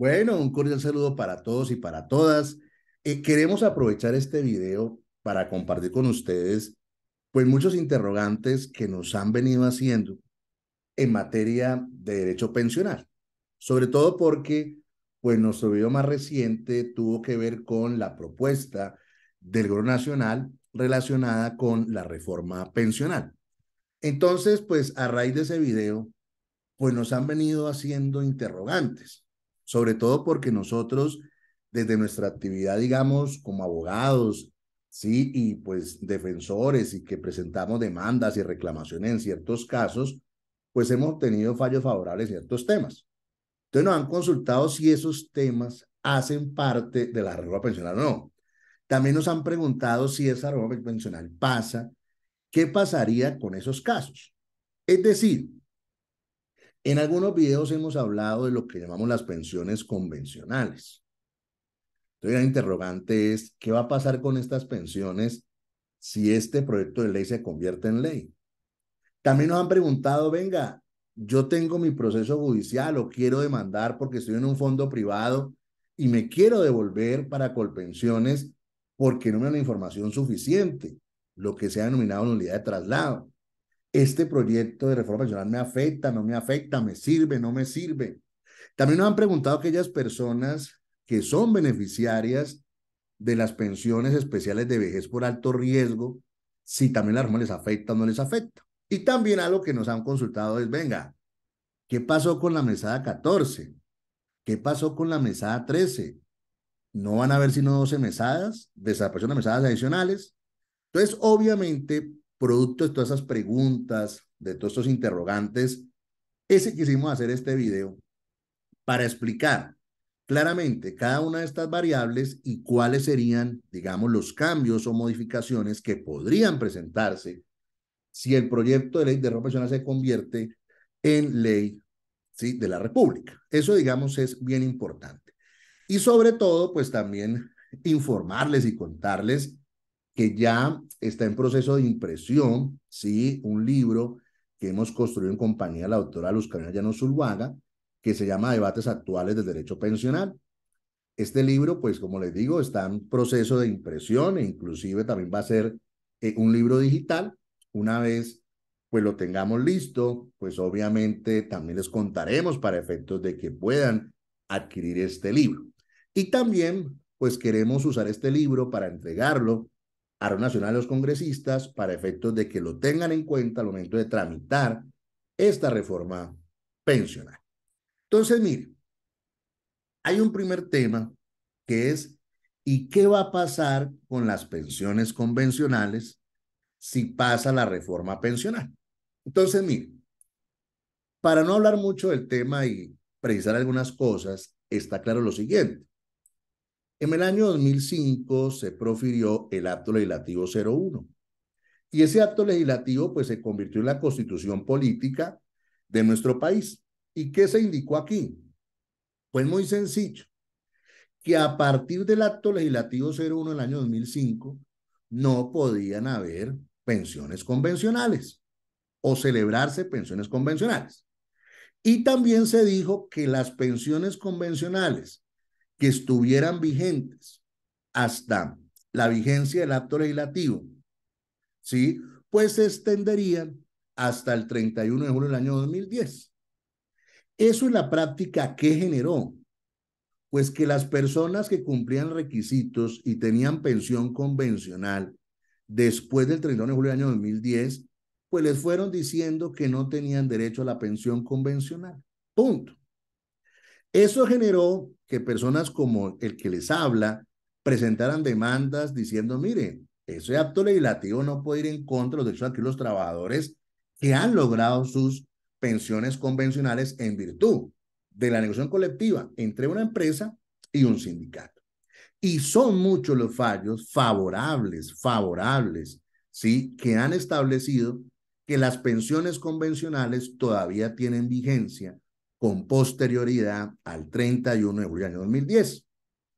Bueno, un cordial saludo para todos y para todas. Eh, queremos aprovechar este video para compartir con ustedes pues muchos interrogantes que nos han venido haciendo en materia de derecho pensional, sobre todo porque pues nuestro video más reciente tuvo que ver con la propuesta del Gobierno Nacional relacionada con la reforma pensional. Entonces, pues a raíz de ese video, pues nos han venido haciendo interrogantes sobre todo porque nosotros desde nuestra actividad, digamos, como abogados, sí, y pues defensores y que presentamos demandas y reclamaciones en ciertos casos, pues hemos tenido fallos favorables en ciertos temas. Entonces nos han consultado si esos temas hacen parte de la reforma pensional o no. También nos han preguntado si esa reforma pensional pasa, qué pasaría con esos casos. Es decir, en algunos videos hemos hablado de lo que llamamos las pensiones convencionales. Entonces, la interrogante es, ¿qué va a pasar con estas pensiones si este proyecto de ley se convierte en ley? También nos han preguntado, venga, yo tengo mi proceso judicial o quiero demandar porque estoy en un fondo privado y me quiero devolver para Colpensiones porque no me dan la información suficiente, lo que se ha denominado la unidad de traslado este proyecto de reforma pensional me afecta, no me afecta, me sirve, no me sirve. También nos han preguntado aquellas personas que son beneficiarias de las pensiones especiales de vejez por alto riesgo, si también la reforma les afecta o no les afecta. Y también algo que nos han consultado es, venga, ¿qué pasó con la mesada 14? ¿Qué pasó con la mesada 13? ¿No van a haber sino 12 mesadas? ¿Desaparecieron las mesadas adicionales? Entonces, obviamente, producto de todas esas preguntas, de todos estos interrogantes, ese quisimos hacer este video para explicar claramente cada una de estas variables y cuáles serían, digamos, los cambios o modificaciones que podrían presentarse si el proyecto de ley de reforma nacional se convierte en ley ¿sí? de la República. Eso, digamos, es bien importante. Y sobre todo, pues también informarles y contarles que ya está en proceso de impresión, ¿sí? Un libro que hemos construido en compañía de la doctora Luz Carolina Llanos que se llama Debates Actuales del Derecho Pensional. Este libro, pues como les digo, está en proceso de impresión e inclusive también va a ser eh, un libro digital. Una vez pues lo tengamos listo, pues obviamente también les contaremos para efectos de que puedan adquirir este libro. Y también pues queremos usar este libro para entregarlo a Nacional de los Congresistas para efectos de que lo tengan en cuenta al momento de tramitar esta reforma pensional. Entonces, mire, hay un primer tema que es, ¿y qué va a pasar con las pensiones convencionales si pasa la reforma pensional? Entonces, mire, para no hablar mucho del tema y precisar algunas cosas, está claro lo siguiente. En el año 2005 se profirió el Acto Legislativo 01. Y ese acto legislativo pues se convirtió en la constitución política de nuestro país. ¿Y qué se indicó aquí? Fue pues muy sencillo, que a partir del acto legislativo 01 del año 2005 no podían haber pensiones convencionales o celebrarse pensiones convencionales. Y también se dijo que las pensiones convencionales que estuvieran vigentes hasta la vigencia del acto legislativo, ¿sí? Pues se extenderían hasta el 31 de julio del año 2010. Eso es la práctica que generó, pues que las personas que cumplían requisitos y tenían pensión convencional después del 31 de julio del año 2010, pues les fueron diciendo que no tenían derecho a la pensión convencional. Punto. Eso generó que personas como el que les habla presentaran demandas diciendo, mire, ese acto legislativo no puede ir en contra de los derechos de los trabajadores que han logrado sus pensiones convencionales en virtud de la negociación colectiva entre una empresa y un sindicato. Y son muchos los fallos favorables, favorables, ¿sí? Que han establecido que las pensiones convencionales todavía tienen vigencia con posterioridad al 31 de julio del año 2010,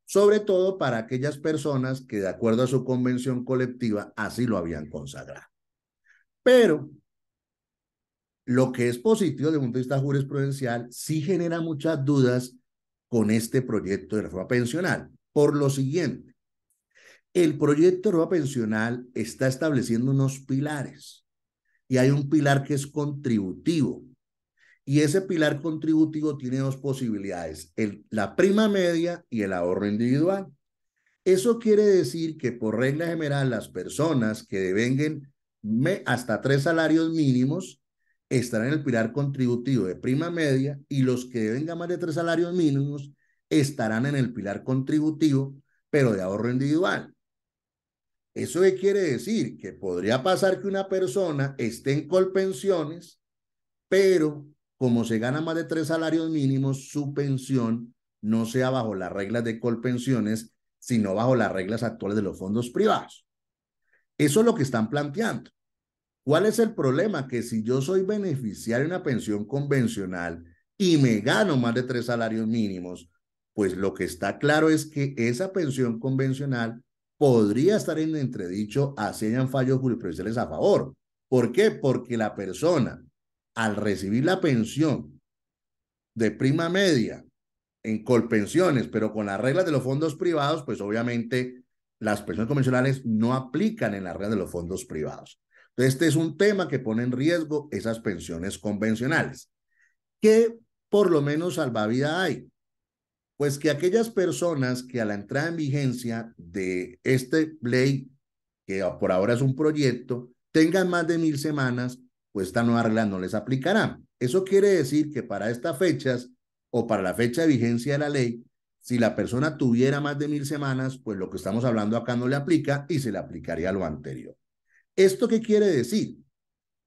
sobre todo para aquellas personas que de acuerdo a su convención colectiva así lo habían consagrado. Pero lo que es positivo desde un punto de vista jurisprudencial sí genera muchas dudas con este proyecto de reforma pensional, por lo siguiente. El proyecto de reforma pensional está estableciendo unos pilares y hay un pilar que es contributivo, y ese pilar contributivo tiene dos posibilidades, la prima media y el ahorro individual. Eso quiere decir que por regla general las personas que devengan hasta tres salarios mínimos estarán en el pilar contributivo de prima media y los que devengan más de tres salarios mínimos estarán en el pilar contributivo, pero de ahorro individual. ¿Eso quiere decir? Que podría pasar que una persona esté en colpensiones, pero como se gana más de tres salarios mínimos, su pensión no sea bajo las reglas de colpensiones, sino bajo las reglas actuales de los fondos privados. Eso es lo que están planteando. ¿Cuál es el problema? Que si yo soy beneficiario de una pensión convencional y me gano más de tres salarios mínimos, pues lo que está claro es que esa pensión convencional podría estar en entredicho a hayan fallos jurisprudenciales a favor. ¿Por qué? Porque la persona al recibir la pensión de prima media en colpensiones, pero con las reglas de los fondos privados, pues obviamente las pensiones convencionales no aplican en las reglas de los fondos privados. Entonces, este es un tema que pone en riesgo esas pensiones convencionales. ¿Qué por lo menos salvavida hay? Pues que aquellas personas que a la entrada en vigencia de este ley, que por ahora es un proyecto, tengan más de mil semanas pues esta nueva regla no les aplicará. Eso quiere decir que para estas fechas o para la fecha de vigencia de la ley, si la persona tuviera más de mil semanas, pues lo que estamos hablando acá no le aplica y se le aplicaría lo anterior. ¿Esto qué quiere decir?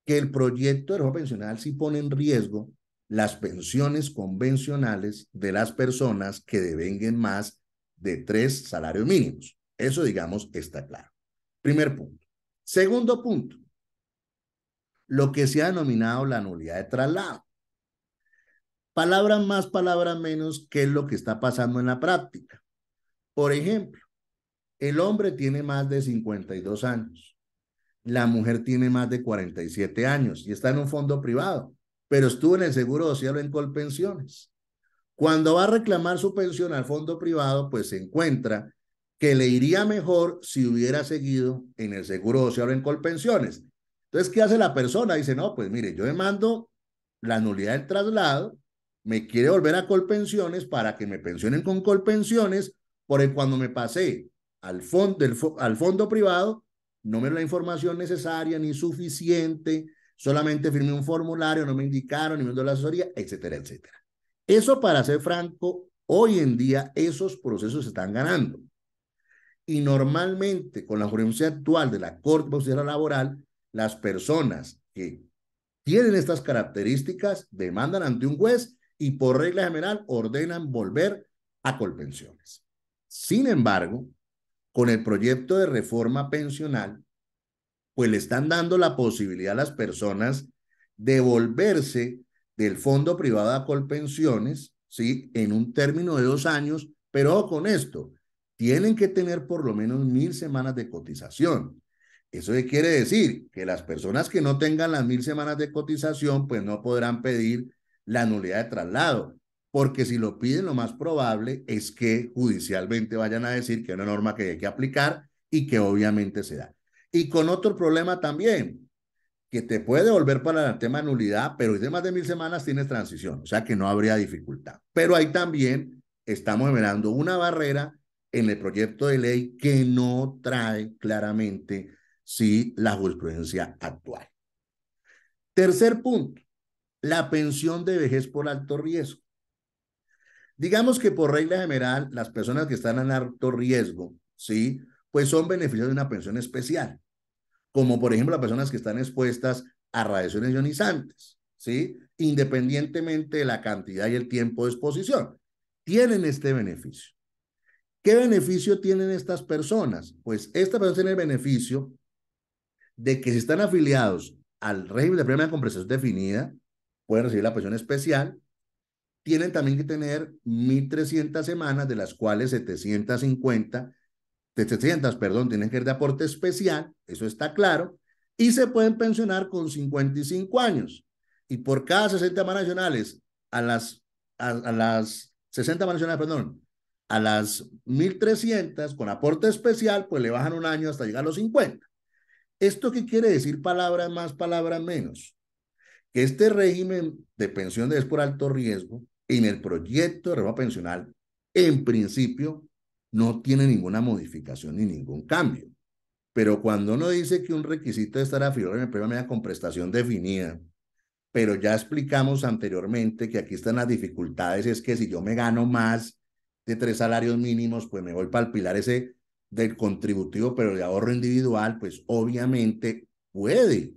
Que el proyecto de reforma pensional sí pone en riesgo las pensiones convencionales de las personas que devengan más de tres salarios mínimos. Eso, digamos, está claro. Primer punto. Segundo punto, lo que se ha denominado la nulidad de traslado. Palabra más, palabra menos, ¿qué es lo que está pasando en la práctica? Por ejemplo, el hombre tiene más de 52 años, la mujer tiene más de 47 años y está en un fondo privado, pero estuvo en el Seguro Social en Colpensiones. Cuando va a reclamar su pensión al fondo privado, pues se encuentra que le iría mejor si hubiera seguido en el Seguro Social en Colpensiones. Entonces, ¿qué hace la persona? Dice, no, pues mire, yo le mando la nulidad del traslado, me quiere volver a Colpensiones para que me pensionen con Colpensiones, el cuando me pasé al, fondo, al fondo privado, no me dio la información necesaria ni suficiente, solamente firmé un formulario, no me indicaron, ni me dio la asesoría, etcétera, etcétera. Eso, para ser franco, hoy en día esos procesos se están ganando. Y normalmente, con la jurisprudencia actual de la Corte Constitucional Laboral, las personas que tienen estas características demandan ante un juez y por regla general ordenan volver a colpensiones. Sin embargo, con el proyecto de reforma pensional, pues le están dando la posibilidad a las personas de volverse del fondo privado a colpensiones, ¿sí? En un término de dos años, pero con esto, tienen que tener por lo menos mil semanas de cotización. Eso quiere decir que las personas que no tengan las mil semanas de cotización, pues no podrán pedir la nulidad de traslado, porque si lo piden, lo más probable es que judicialmente vayan a decir que es una norma que hay que aplicar y que obviamente se da. Y con otro problema también, que te puede volver para el tema de nulidad, pero de más de mil semanas tienes transición, o sea que no habría dificultad. Pero ahí también estamos generando una barrera en el proyecto de ley que no trae claramente Sí, la jurisprudencia actual. Tercer punto, la pensión de vejez por alto riesgo. Digamos que por regla general, las personas que están en alto riesgo, ¿sí? Pues son beneficios de una pensión especial, como por ejemplo las personas que están expuestas a radiaciones ionizantes, ¿sí? Independientemente de la cantidad y el tiempo de exposición, tienen este beneficio. ¿Qué beneficio tienen estas personas? Pues esta persona tiene el beneficio de que si están afiliados al régimen de premio de compresión definida, pueden recibir la pensión especial. Tienen también que tener 1.300 semanas, de las cuales 750, 700, perdón, tienen que ir de aporte especial, eso está claro, y se pueden pensionar con 55 años. Y por cada 60 semanas nacionales, a las, a, las 60 semanas nacionales, perdón, a las 1.300 con aporte especial, pues le bajan un año hasta llegar a los 50. ¿Esto qué quiere decir palabra más, palabra menos? Que este régimen de pensiones por alto riesgo en el proyecto de reforma pensional, en principio, no tiene ninguna modificación ni ningún cambio. Pero cuando uno dice que un requisito es estar afiliado en empresa media con prestación definida, pero ya explicamos anteriormente que aquí están las dificultades, es que si yo me gano más de tres salarios mínimos, pues me voy para el pilar ese del contributivo, pero de ahorro individual, pues obviamente puede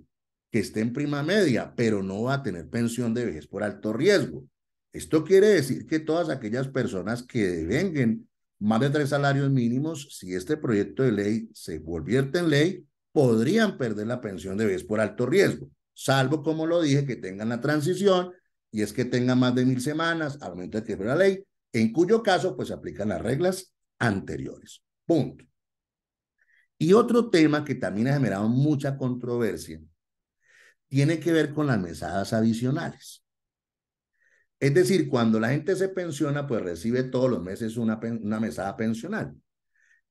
que esté en prima media, pero no va a tener pensión de vejez por alto riesgo. Esto quiere decir que todas aquellas personas que devengan más de tres salarios mínimos, si este proyecto de ley se convierte en ley, podrían perder la pensión de vejez por alto riesgo, salvo, como lo dije, que tengan la transición y es que tengan más de mil semanas al momento de que la ley, en cuyo caso, pues se aplican las reglas anteriores. Punto. Y otro tema que también ha generado mucha controversia tiene que ver con las mesadas adicionales. Es decir, cuando la gente se pensiona, pues recibe todos los meses una, una mesada pensional.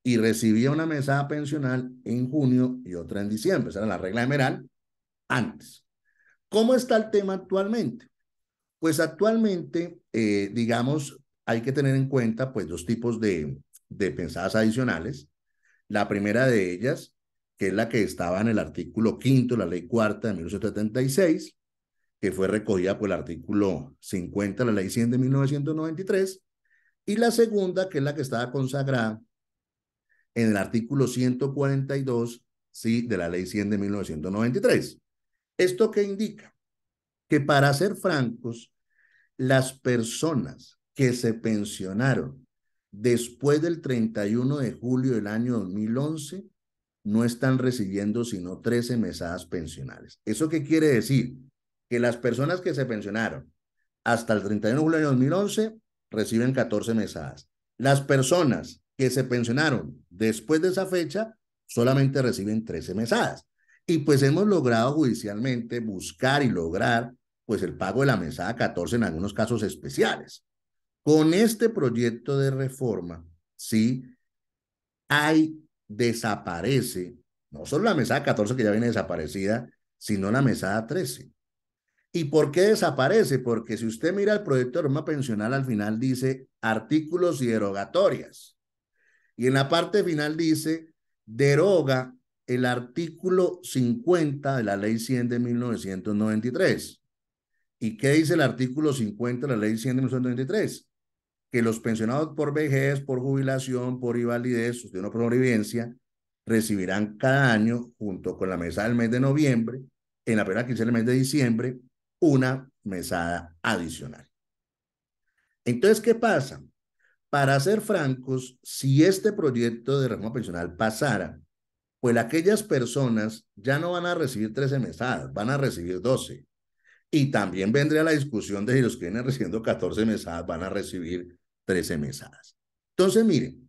Y recibía una mesada pensional en junio y otra en diciembre. Esa era la regla general antes. ¿Cómo está el tema actualmente? Pues actualmente, eh, digamos, hay que tener en cuenta pues dos tipos de, de pensadas adicionales. La primera de ellas, que es la que estaba en el artículo quinto de la ley cuarta de 1976, que fue recogida por el artículo 50 de la ley 100 de 1993, y la segunda, que es la que estaba consagrada en el artículo 142 ¿sí? de la ley 100 de 1993. ¿Esto que indica? Que para ser francos, las personas que se pensionaron después del 31 de julio del año 2011 no están recibiendo sino 13 mesadas pensionales. ¿Eso qué quiere decir? Que las personas que se pensionaron hasta el 31 de julio de 2011 reciben 14 mesadas. Las personas que se pensionaron después de esa fecha solamente reciben 13 mesadas. Y pues hemos logrado judicialmente buscar y lograr pues el pago de la mesada 14 en algunos casos especiales. Con este proyecto de reforma, sí, hay, desaparece, no solo la mesada 14 que ya viene desaparecida, sino la mesada 13. ¿Y por qué desaparece? Porque si usted mira el proyecto de reforma pensional, al final dice artículos y derogatorias. Y en la parte final dice, deroga el artículo 50 de la ley 100 de 1993. ¿Y qué dice el artículo 50 de la ley 100 de 1993? que los pensionados por vejez, por jubilación, por invalidez, de una sobrevivencia, recibirán cada año, junto con la mesada del mes de noviembre, en la primera quince del mes de diciembre, una mesada adicional. Entonces, ¿qué pasa? Para ser francos, si este proyecto de reforma pensional pasara, pues aquellas personas ya no van a recibir 13 mesadas, van a recibir 12. Y también vendría la discusión de si los que vienen recibiendo 14 mesadas van a recibir 13 mesadas. Entonces, miren,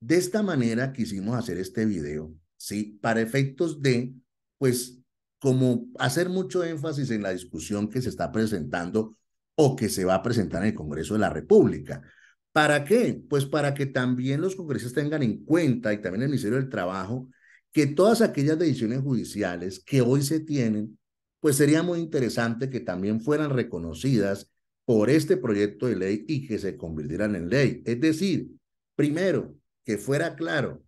de esta manera quisimos hacer este video, ¿sí? Para efectos de, pues, como hacer mucho énfasis en la discusión que se está presentando o que se va a presentar en el Congreso de la República. ¿Para qué? Pues para que también los congresistas tengan en cuenta y también el Ministerio del Trabajo que todas aquellas decisiones judiciales que hoy se tienen pues sería muy interesante que también fueran reconocidas por este proyecto de ley y que se convirtieran en ley. Es decir, primero, que fuera claro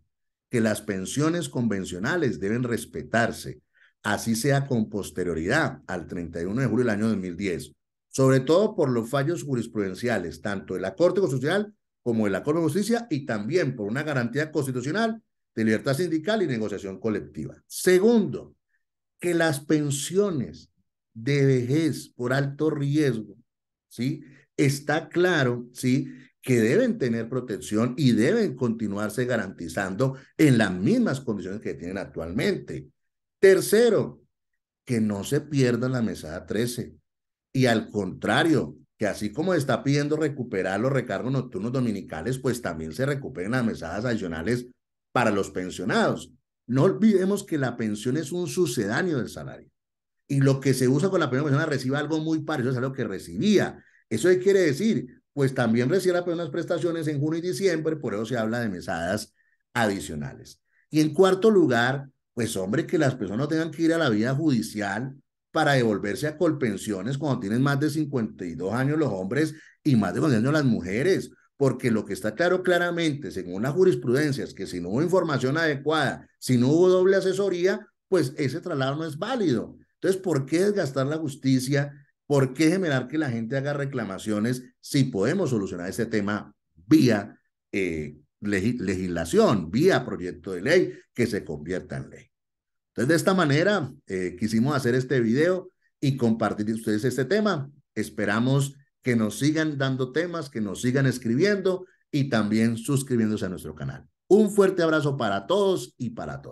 que las pensiones convencionales deben respetarse, así sea con posterioridad al 31 de julio del año 2010, sobre todo por los fallos jurisprudenciales, tanto de la Corte Constitucional como de la Corte de Justicia, y también por una garantía constitucional de libertad sindical y negociación colectiva. Segundo, que las pensiones de vejez por alto riesgo, ¿sí? Está claro, ¿sí? Que deben tener protección y deben continuarse garantizando en las mismas condiciones que tienen actualmente. Tercero, que no se pierda la mesada 13. Y al contrario, que así como está pidiendo recuperar los recargos nocturnos dominicales, pues también se recuperen las mesadas adicionales para los pensionados. No olvidemos que la pensión es un sucedáneo del salario. Y lo que se usa con la primera persona recibe algo muy parecido a lo que recibía. Eso quiere decir, pues también recibe las prestaciones en junio y diciembre, por eso se habla de mesadas adicionales. Y en cuarto lugar, pues hombre, que las personas tengan que ir a la vía judicial para devolverse a colpensiones cuando tienen más de 52 años los hombres y más de 52 años las mujeres porque lo que está claro claramente, según jurisprudencia, es que si no hubo información adecuada, si no hubo doble asesoría, pues ese traslado no es válido. Entonces, ¿por qué desgastar la justicia? ¿Por qué generar que la gente haga reclamaciones si podemos solucionar ese tema vía eh, legislación, vía proyecto de ley que se convierta en ley? Entonces, de esta manera, eh, quisimos hacer este video y compartir ustedes este tema. Esperamos que nos sigan dando temas, que nos sigan escribiendo y también suscribiéndose a nuestro canal. Un fuerte abrazo para todos y para todas.